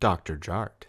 Dr. Jart